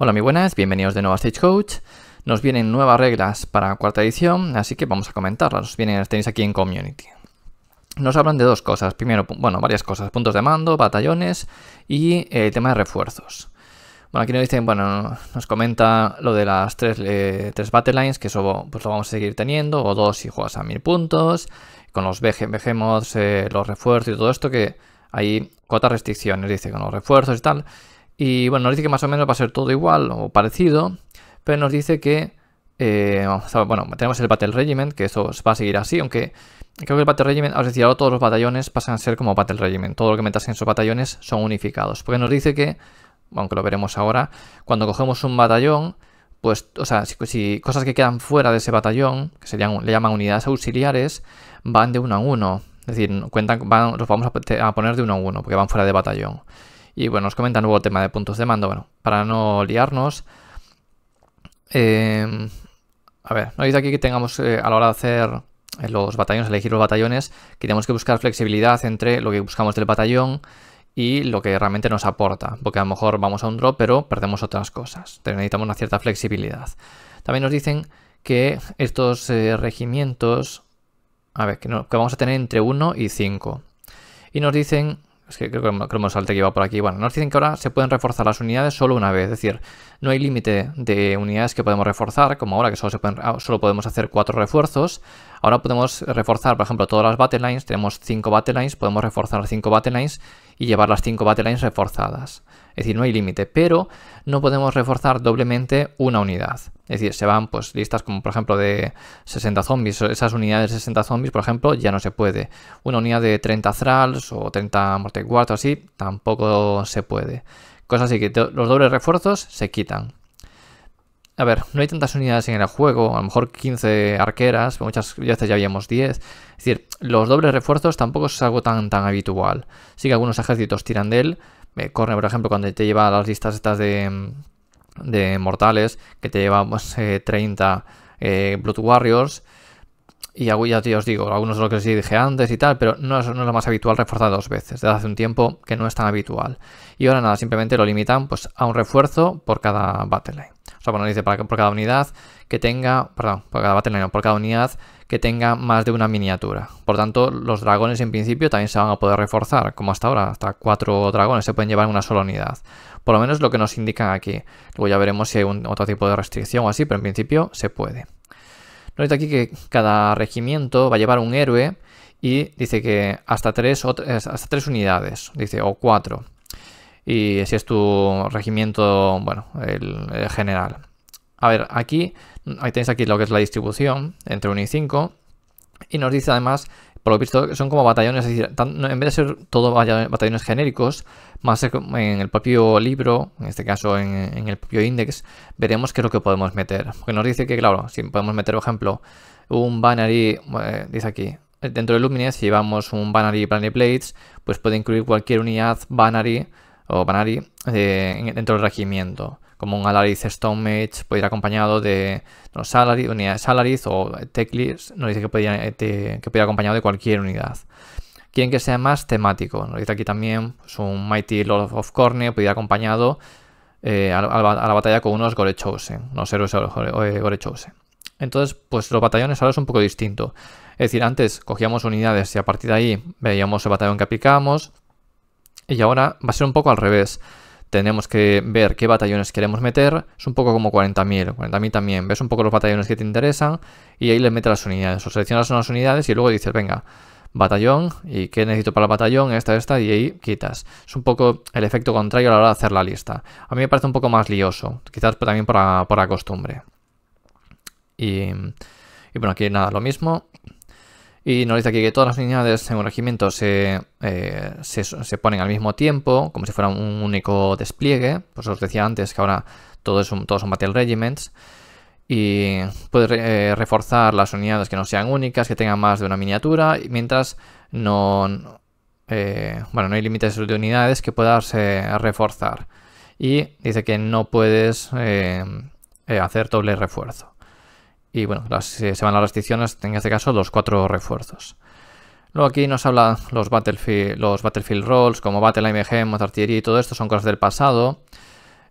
Hola, muy buenas, bienvenidos de nuevo a Stagecoach. Nos vienen nuevas reglas para cuarta edición, así que vamos a comentarlas. vienen, las tenéis aquí en Community. Nos hablan de dos cosas. Primero, bueno, varias cosas. Puntos de mando, batallones y eh, el tema de refuerzos. Bueno, aquí nos dicen, bueno, nos comenta lo de las eh, tres, battle lines, que eso pues lo vamos a seguir teniendo, o dos si juegas a mil puntos, con los vejemos, eh, los refuerzos y todo esto, que hay cuotas restricciones, dice, con los refuerzos y tal. Y bueno, nos dice que más o menos va a ser todo igual o parecido, pero nos dice que, eh, bueno, tenemos el Battle Regiment, que eso va a seguir así, aunque creo que el Battle Regiment, os decir ahora todos los batallones pasan a ser como Battle Regiment, todo lo que metas en esos batallones son unificados, porque nos dice que, aunque lo veremos ahora, cuando cogemos un batallón, pues, o sea, si, cosas que quedan fuera de ese batallón, que serían, le llaman unidades auxiliares, van de uno a uno. Es decir, cuentan, los vamos a poner de uno a uno, porque van fuera de batallón. Y bueno, nos comentan nuevo tema de puntos de mando. Bueno, para no liarnos. Em, a ver, nos dice aquí que tengamos eh, a la hora de hacer eh, los batallones, elegir los batallones, que tenemos que buscar flexibilidad entre lo que buscamos del batallón y lo que realmente nos aporta, porque a lo mejor vamos a un drop pero perdemos otras cosas, necesitamos una cierta flexibilidad. También nos dicen que estos eh, regimientos, a ver, que, que, vamos a tener entre 1 y 5. Y nos dicen es que creo que hemos Salte que iba por aquí. Bueno, nos dicen que ahora se pueden reforzar las unidades solo una vez. Es decir, no hay límite de unidades que podemos reforzar, como ahora que solo, ah, solo podemos hacer cuatro refuerzos. Ahora podemos reforzar, por ejemplo, todas las battlelines, tenemos 5 battlelines, podemos reforzar 5 battlelines y llevar las 5 battlelines reforzadas. Es decir, no hay límite, pero no podemos reforzar doblemente una unidad. Es decir, se van pues listas como por ejemplo de 60 zombies, esas unidades de 60 zombies, por ejemplo, ya no se puede. Una unidad de 30 thralls o 30 morteguards o así, tampoco se puede. Cosas así que los dobles refuerzos se quitan a ver, no hay tantas unidades en el juego, a lo mejor 15 arqueras, muchas veces ya habíamos 10. Es decir, los dobles refuerzos tampoco es algo tan, tan habitual. Sí que algunos ejércitos tiran de él. Corne, por ejemplo, cuando te lleva las listas estas de, mortales, que te lleva 30 pues, eh, eh, Blood Warriors. Y ya, os digo, algunos de los que os dije antes y tal, pero no es, no es, lo más habitual reforzar dos veces, desde hace un tiempo que no es tan habitual. Y ahora nada, simplemente lo limitan pues, a un refuerzo por cada Battle Line dice para, por cada unidad que tenga, perdón, por cada por cada unidad que tenga más de una miniatura. Por tanto, los dragones en principio también se van a poder reforzar, como hasta ahora, hasta cuatro dragones se pueden llevar en una sola unidad. Por lo menos lo que nos indican aquí. Luego ya veremos si hay otro tipo de restricción o así, pero en principio se puede. Nota aquí que cada regimiento va a llevar un héroe y dice que hasta tres, hasta tres unidades, dice, o cuatro y si es tu regimiento, bueno, el, general. A ver, aquí, ahí tenéis aquí lo que es la distribución entre 1 y 5 y nos dice además por lo visto que son como batallones, es decir, en vez de ser todo batallones genéricos, más en el propio libro, en este caso en, el propio index, veremos qué es lo que podemos meter. Porque nos dice que, claro, si podemos meter, por ejemplo, un binary, eh, dice aquí, dentro de Lumines, si llevamos un Bannery Planet Plates, pues puede incluir cualquier unidad y o Banari eh, dentro del regimiento. Como un Stone Mage puede ir acompañado de los unidades o Teclis, nos dice que podía, eh, que ir acompañado de cualquier unidad. Quieren que sea más temático, nos dice aquí también pues, un Mighty Lord of Corne puede ir acompañado eh, a, la, batalla con unos Gorechosen, unos héroes Gorechosen. Entonces, pues los batallones ahora es un poco distinto. Es decir, antes cogíamos unidades y a partir de ahí veíamos el batallón que aplicábamos, y ahora va a ser un poco al revés. Tenemos que ver qué batallones queremos meter. Es un poco como 40.000. 40.000 también. Ves un poco los batallones que te interesan y ahí le metes las unidades. O seleccionas unas unidades y luego dices, venga, batallón y qué necesito para el batallón, esta, esta, y ahí quitas. Es un poco el efecto contrario a la hora de hacer la lista. A mí me parece un poco más lioso, quizás también por la, costumbre. Y, y, bueno, aquí nada, lo mismo. Y nos dice aquí que todas las unidades en un regimiento se, eh, ponen al mismo tiempo, como si fuera un único despliegue. Pues os decía antes que ahora todos son Battle Regiments. Y puede eh, reforzar las unidades que no sean únicas, que tengan más de una miniatura, mientras no, eh, bueno, no hay límites de unidades que puedas reforzar. Y dice que no puedes hacer doble refuerzo. Y bueno, se van las restricciones, en este caso los cuatro refuerzos. Luego aquí nos habla los Battlefield, los battlefield Roles, como Battle AMG, Mozartillería y todo esto, son cosas del pasado.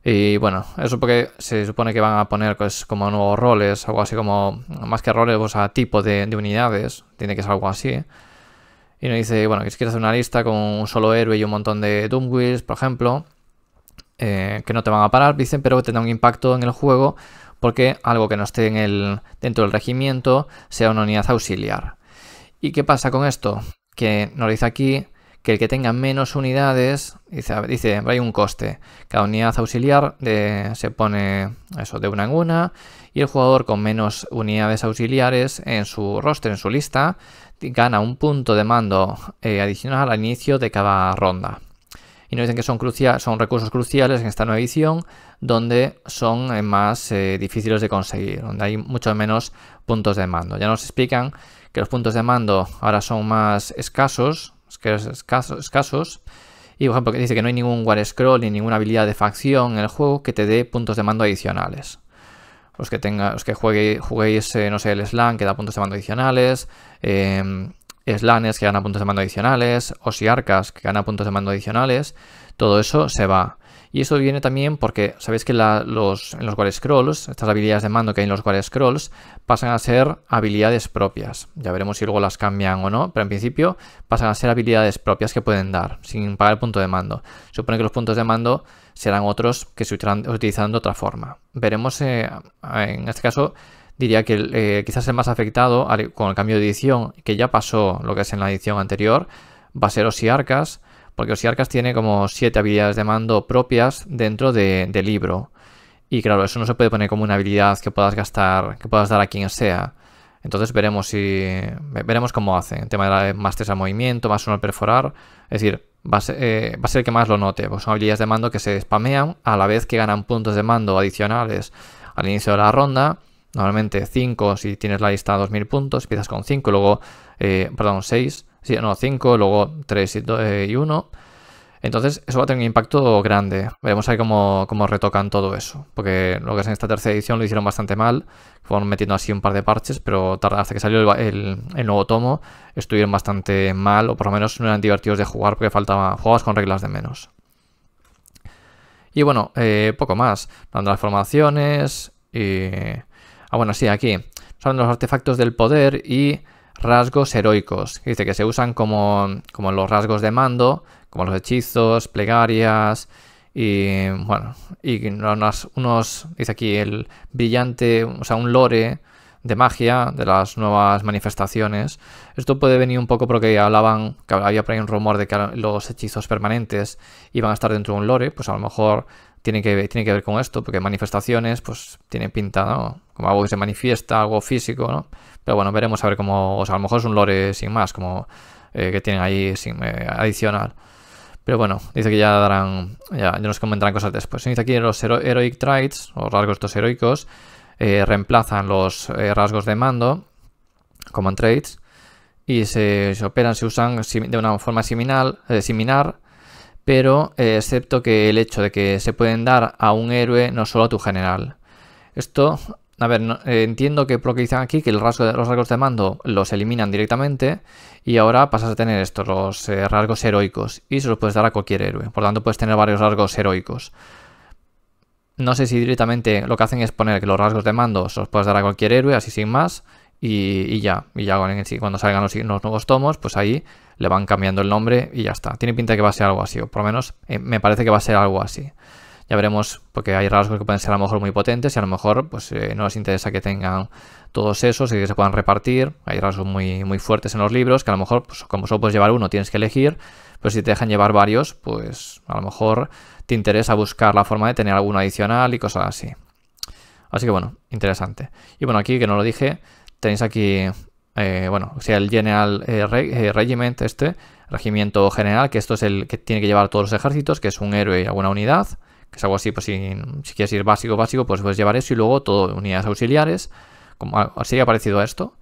Y bueno, eso porque se supone que van a poner pues, como nuevos roles, algo así como, más que roles, o pues, sea, tipo de, unidades, tiene que ser algo así. Y nos dice, bueno, que si quieres hacer una lista con un solo héroe y un montón de Doomwheels, por ejemplo, eh, que no te van a parar, dicen, pero que tendrá un impacto en el juego porque algo que no esté dentro del regimiento sea una unidad auxiliar. ¿Y qué pasa con esto? Que nos dice aquí que el que tenga menos unidades, dice, dice hay un coste. Cada unidad auxiliar se pone eso de una en una y el jugador con menos unidades auxiliares en su roster, en su lista, gana un punto de mando eh, adicional al inicio de cada ronda y nos dicen que son, crucia son recursos cruciales en esta nueva edición, donde son eh, más eh, difíciles de conseguir, donde hay mucho menos puntos de mando. Ya nos explican que los puntos de mando ahora son más escasos, escasos, escasos y por ejemplo que dice que no hay ningún war scroll ni ninguna habilidad de facción en el juego que te dé puntos de mando adicionales. Los que, tenga, que juegue, juguéis, eh, no sé, el Slam, que da puntos de mando adicionales, em, slanes que ganan puntos de mando adicionales, arcas que ganan puntos de mando adicionales, todo eso se va. Y eso viene también porque sabéis que los, en los War Scrolls, estas habilidades de mando que hay en los War Scrolls, pasan a ser habilidades propias. Ya veremos si luego las cambian o no, pero en principio pasan a ser habilidades propias que pueden dar, sin pagar el punto de mando. Supone que los puntos de mando serán otros que se utilizarán de otra forma. Veremos eh, en este caso diría que eh, quizás el más afectado con el cambio de edición, que ya pasó lo que es en la edición anterior, va a ser Osiarcas, porque Osiarcas tiene como siete habilidades de mando propias dentro del libro. Y claro, eso no se puede poner como una habilidad que puedas gastar, que puedas dar a quien sea. Entonces veremos si veremos cómo hace. en tema de más tres movimiento, más uno al perforar. Es decir, va a, eh, ser, el que más lo note. Pues son habilidades de mando que se spamean a la vez que ganan puntos de mando adicionales al inicio de la ronda Normalmente 5, si tienes la lista 2000 puntos, empiezas con 5, luego, eh, perdón, 6, sí, no, 5, luego 3 y, 1. Eh, Entonces, eso va a tener un impacto grande. Veremos ahí cómo, cómo, retocan todo eso. Porque lo que es en esta tercera edición lo hicieron bastante mal. Fueron metiendo así un par de parches, pero hasta que salió el, nuevo tomo estuvieron bastante mal, o por lo menos no eran divertidos de jugar porque faltaban juegos con reglas de menos. Y bueno, eh, poco más. Dando las formaciones y Ah, bueno, sí, aquí. Son los artefactos del poder y rasgos heroicos. Dice que se usan como, como los rasgos de mando, como los hechizos, plegarias y, bueno, y unos, dice aquí, el brillante, o sea, un lore de magia, de las nuevas manifestaciones. Esto puede venir un poco porque hablaban, que había por ahí un rumor de que los hechizos permanentes iban a estar dentro de un lore, pues a lo mejor tiene que, tiene que ver con esto, porque manifestaciones, pues tiene pinta, Como algo que se manifiesta, algo físico, ¿no? Pero bueno, veremos a ver cómo, a lo mejor es un lore sin más, como eh, que tienen ahí sin, eh, adicional. Pero bueno, dice que ya darán, ya, nos comentarán cosas después. Se dice aquí los heroic traits, los rasgos estos heroicos, eh, reemplazan los rasgos de mando, common traits, y se, operan, se usan de una forma similar pero eh, excepto que el hecho de que se pueden dar a un héroe, no solo a tu general. Esto, a ver, eh, entiendo que por lo que dicen aquí, que los rasgos de mando los eliminan directamente y ahora pasas a tener estos, los eh, rasgos heroicos, y se los puedes dar a cualquier héroe. Por lo tanto, puedes tener varios rasgos heroicos. No sé si directamente lo que hacen es poner que los rasgos de mando se los puedes dar a cualquier héroe, así sin más, y, ya, y ya cuando salgan los, nuevos tomos, pues ahí le van cambiando el nombre y ya está. Tiene pinta que va a ser algo así, o por lo menos eh, me parece que va a ser algo así. Ya veremos, porque hay rasgos que pueden ser a lo mejor muy potentes y a lo mejor pues eh, no les interesa que tengan todos esos y que se puedan repartir. Hay rasgos muy, muy fuertes en los libros que a lo mejor, pues, como solo puedes llevar uno, tienes que elegir. Pero si te dejan llevar varios, pues a lo mejor te interesa buscar la forma de tener alguno adicional y cosas así. Así que bueno, interesante. Y bueno, aquí que no lo dije, Tenéis aquí, eh, bueno, o sea, el General eh, eh, Regiment, este, regimiento general, que esto es el que tiene que llevar todos los ejércitos, que es un héroe y alguna unidad, que es algo así, pues si, quieres ir básico, básico, pues puedes llevar eso y luego todo unidades auxiliares, como así ha parecido a esto.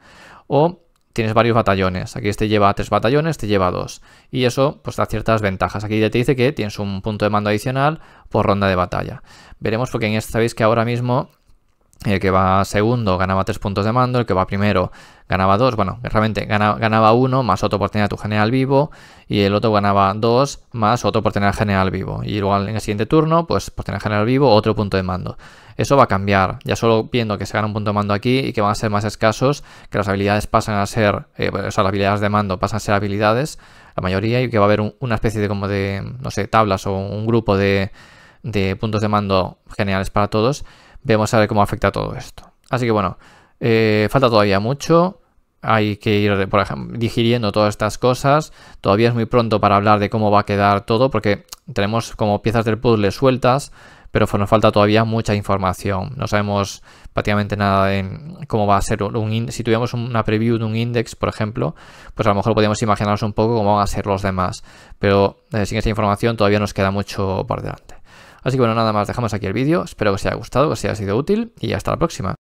O tienes varios batallones. Aquí este lleva tres batallones, te lleva dos. Y eso pues da ciertas ventajas. Aquí ya te dice que tienes un punto de mando adicional por ronda de batalla. Veremos porque en este sabéis que ahora mismo el que va segundo ganaba tres puntos de mando, el que va primero ganaba dos, bueno, realmente ganaba uno más otro por tener a tu general vivo y el otro ganaba dos más otro por tener al general vivo. Y igual en el siguiente turno, pues por tener al general vivo, otro punto de mando. Eso va a cambiar, ya solo viendo que se gana un punto de mando aquí y que van a ser más escasos, que las habilidades pasan a ser, eh, o sea, las habilidades de mando pasan a ser habilidades, la mayoría, y que va a haber una especie de como de, no sé, tablas o un grupo de, de puntos de mando generales para todos Vemos a ver cómo afecta todo esto. Así que bueno, eh, falta todavía mucho. Hay que ir, por ejemplo, digiriendo todas estas cosas. Todavía es muy pronto para hablar de cómo va a quedar todo, porque tenemos como piezas del puzzle sueltas, pero nos falta todavía mucha información. No sabemos prácticamente nada de cómo va a ser un si tuviéramos una preview de un index, por ejemplo, pues a lo mejor podríamos imaginarnos un poco cómo van a ser los demás, pero eh, sin esa información todavía nos queda mucho por delante. Así que bueno, nada más, dejamos aquí el vídeo, espero que os haya gustado, que os haya sido útil y hasta la próxima.